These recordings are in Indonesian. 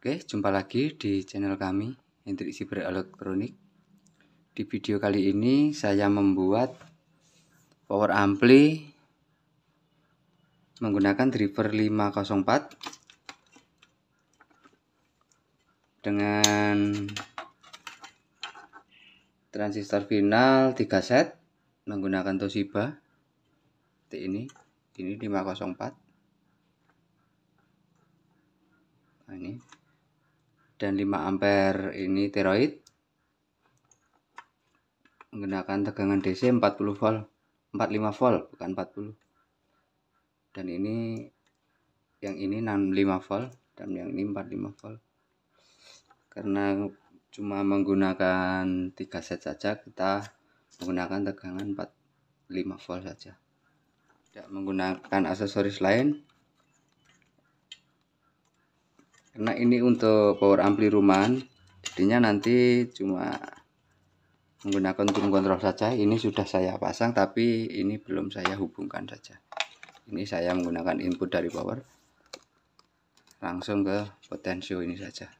Oke, jumpa lagi di channel kami Siber Berelektronik. Di video kali ini saya membuat power ampli menggunakan driver 504 dengan transistor final 3 set menggunakan Toshiba seperti ini ini 504 nah, ini dan 5 ampere ini tiroid menggunakan tegangan DC 40 volt 45 volt bukan 40 dan ini yang ini 65 volt dan yang ini 45 volt karena cuma menggunakan 3 set saja kita menggunakan tegangan 45 volt saja tidak menggunakan aksesoris lain karena ini untuk power ampli rumah, jadinya nanti cuma menggunakan tune kontrol saja ini sudah saya pasang tapi ini belum saya hubungkan saja ini saya menggunakan input dari power langsung ke potensio ini saja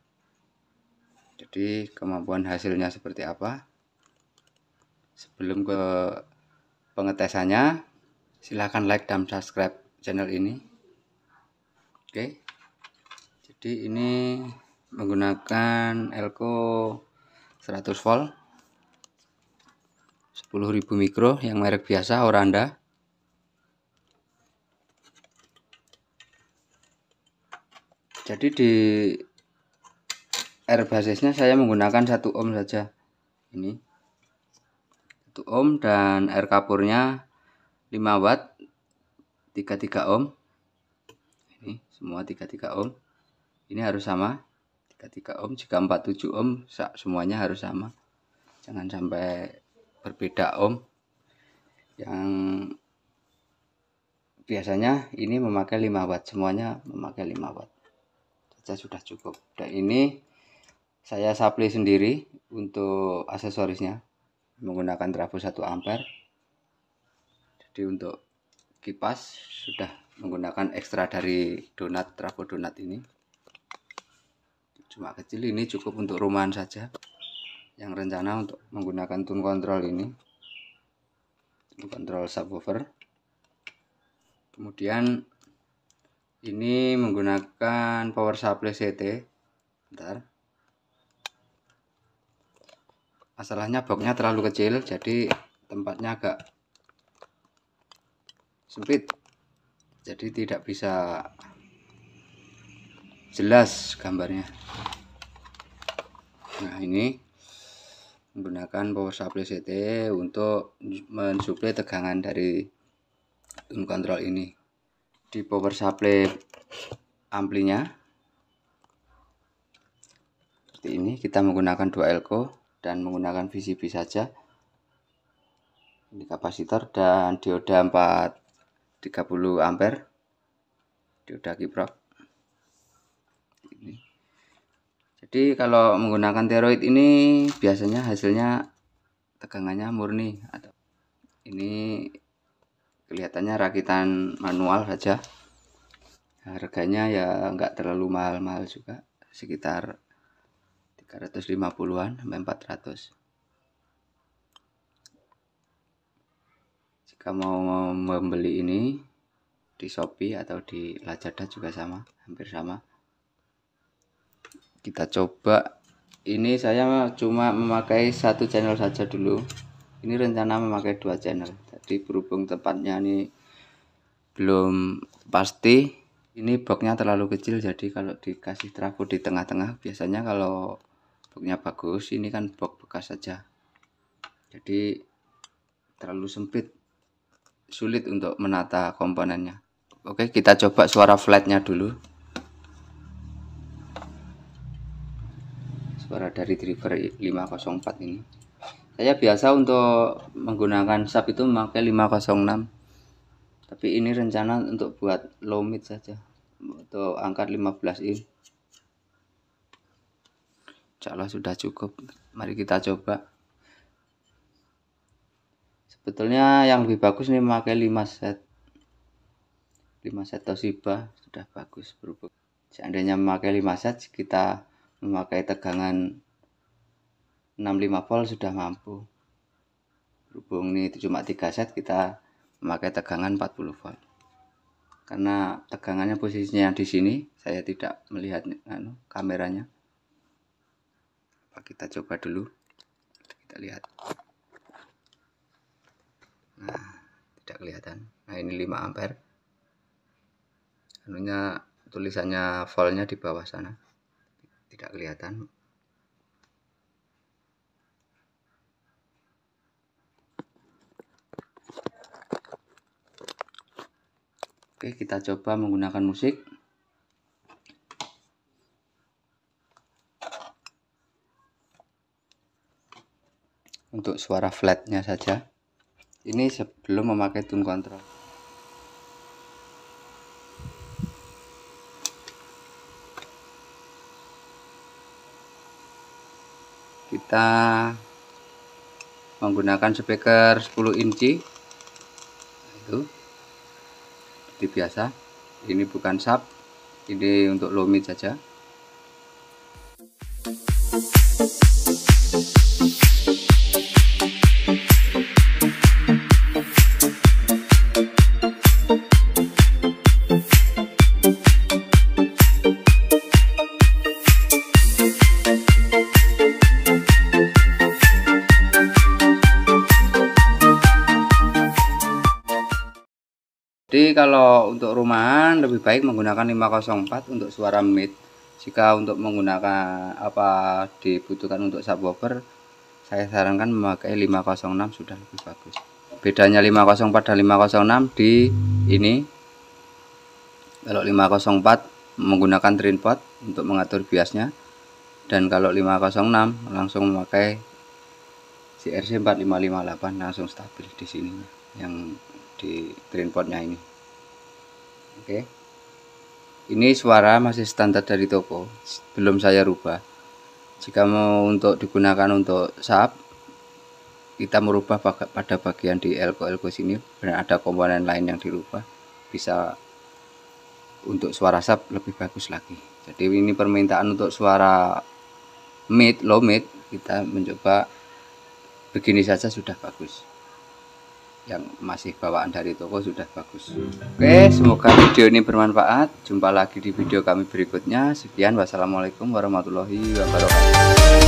jadi kemampuan hasilnya seperti apa sebelum ke pengetesannya silahkan like dan subscribe channel ini oke okay jadi ini menggunakan elko 100 volt 10.000 mikro yang merek biasa Oranda jadi di air basisnya saya menggunakan 1 ohm saja ini satu ohm dan air kapurnya 5 watt 33 ohm ini semua 33 ohm ini harus sama 33 ohm jika 47 ohm semuanya harus sama jangan sampai berbeda ohm yang biasanya ini memakai 5 watt semuanya memakai 5 watt saja sudah cukup dan ini saya supply sendiri untuk aksesorisnya menggunakan trafo 1 ampere jadi untuk kipas sudah menggunakan ekstra dari donat trafo donat ini cuma kecil ini cukup untuk rumahan saja yang rencana untuk menggunakan tune control ini tune control subwoofer kemudian ini menggunakan power supply CT bentar masalahnya boxnya terlalu kecil jadi tempatnya agak sempit jadi tidak bisa jelas gambarnya nah ini menggunakan power supply CT untuk mensuplai tegangan dari tune control ini di power supply amplinya seperti ini kita menggunakan dua elko dan menggunakan VCB saja ini kapasitor dan dioda 4 30 ampere dioda kiprok jadi kalau menggunakan teroid ini biasanya hasilnya tegangannya murni atau ini kelihatannya rakitan manual saja harganya ya enggak terlalu mahal-mahal juga sekitar 350-an sampai 400 jika mau membeli ini di Shopee atau di Lazada juga sama hampir sama kita coba ini saya cuma memakai satu channel saja dulu ini rencana memakai dua channel jadi berhubung tempatnya ini belum pasti ini boxnya terlalu kecil jadi kalau dikasih trafo di tengah-tengah biasanya kalau boxnya bagus ini kan box bekas saja jadi terlalu sempit sulit untuk menata komponennya oke kita coba suara flatnya dulu suara dari driver 504 ini saya biasa untuk menggunakan sub itu memakai 506 tapi ini rencana untuk buat low mid saja untuk angkat 15 in insyaallah sudah cukup mari kita coba sebetulnya yang lebih bagus nih memakai 5 set 5 set Toshiba sudah bagus berhubung seandainya memakai 5 set kita memakai tegangan 65 volt sudah mampu berhubung ini cuma 3 set kita memakai tegangan 40 volt karena tegangannya posisinya di sini saya tidak melihat anu, kameranya apa kita coba dulu kita lihat nah tidak kelihatan nah ini 5 ampere anunya tulisannya voltnya di bawah sana tidak kelihatan Oke kita coba menggunakan musik untuk suara flatnya saja ini sebelum memakai tune control kita menggunakan speaker 10 inci itu seperti biasa ini bukan sub ini untuk lumit saja kalau untuk rumahan lebih baik menggunakan 504 untuk suara mid. Jika untuk menggunakan apa dibutuhkan untuk subwoofer, saya sarankan memakai 506 sudah lebih bagus. Bedanya 504 dan 506 di ini kalau 504 menggunakan trim pot untuk mengatur biasnya dan kalau 506 langsung memakai CRC 4558 langsung stabil di sini yang di trinpotnya potnya ini oke okay. ini suara masih standar dari toko belum saya rubah jika mau untuk digunakan untuk sub kita merubah pada bagian di elko elko sini dan ada komponen lain yang dirubah bisa untuk suara sub lebih bagus lagi jadi ini permintaan untuk suara mid low mid kita mencoba begini saja sudah bagus yang masih bawaan dari toko sudah bagus oke semoga video ini bermanfaat jumpa lagi di video kami berikutnya sekian wassalamualaikum warahmatullahi wabarakatuh